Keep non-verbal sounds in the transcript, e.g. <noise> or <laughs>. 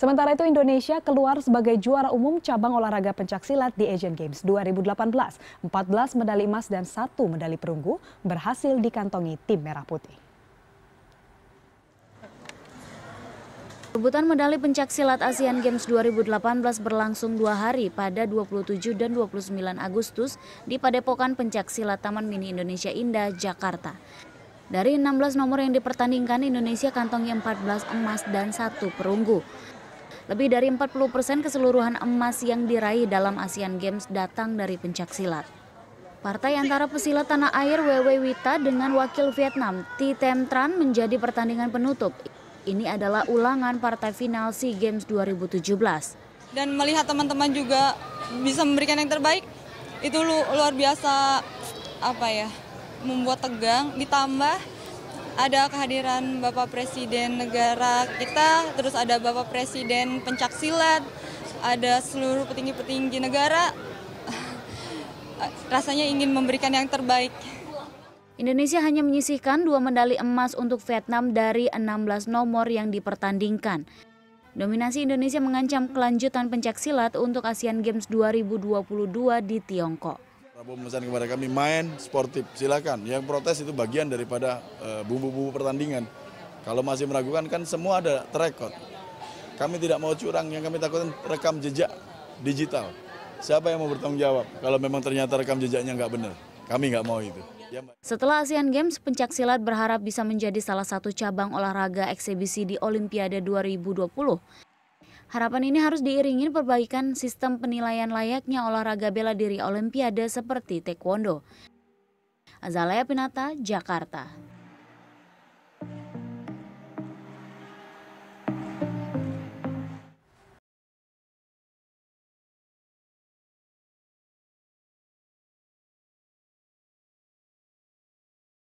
Sementara itu Indonesia keluar sebagai juara umum cabang olahraga pencaksilat di Asian Games 2018. 14 medali emas dan satu medali perunggu berhasil dikantongi tim Merah Putih. Rebutan medali pencaksilat Asian Games 2018 berlangsung dua hari pada 27 dan 29 Agustus di Padepokan Pencaksilat Taman Mini Indonesia Indah, Jakarta. Dari 16 nomor yang dipertandingkan, Indonesia kantongi 14 emas dan satu perunggu. Lebih dari 40 persen keseluruhan emas yang diraih dalam Asian Games datang dari pencak silat. Partai antara pesilat tanah air Wewe Wita dengan wakil Vietnam Ti Tem Tran menjadi pertandingan penutup. Ini adalah ulangan partai final SEA Games 2017. Dan melihat teman-teman juga bisa memberikan yang terbaik, itu luar biasa apa ya, membuat tegang, ditambah ada kehadiran Bapak Presiden negara kita, terus ada Bapak Presiden pencak silat, ada seluruh petinggi-petinggi negara, <laughs> rasanya ingin memberikan yang terbaik. Indonesia hanya menyisihkan dua medali emas untuk Vietnam dari 16 nomor yang dipertandingkan. Dominasi Indonesia mengancam kelanjutan pencak silat untuk Asian Games 2022 di Tiongkok. Prabowo memesan kepada kami main sportif, silakan. Yang protes itu bagian daripada eh, bumbu-bumbu pertandingan. Kalau masih meragukan kan semua ada terekod. Kami tidak mau curang, yang kami takutkan rekam jejak digital. Siapa yang mau bertanggung jawab kalau memang ternyata rekam jejaknya nggak benar? Kami nggak mau itu. Ya, Setelah Asian Games, pencak silat berharap bisa menjadi salah satu cabang olahraga eksebisi di Olimpiade 2020. Harapan ini harus diiringi perbaikan sistem penilaian layaknya olahraga bela diri Olimpiade seperti taekwondo. Azalea Pinata, Jakarta.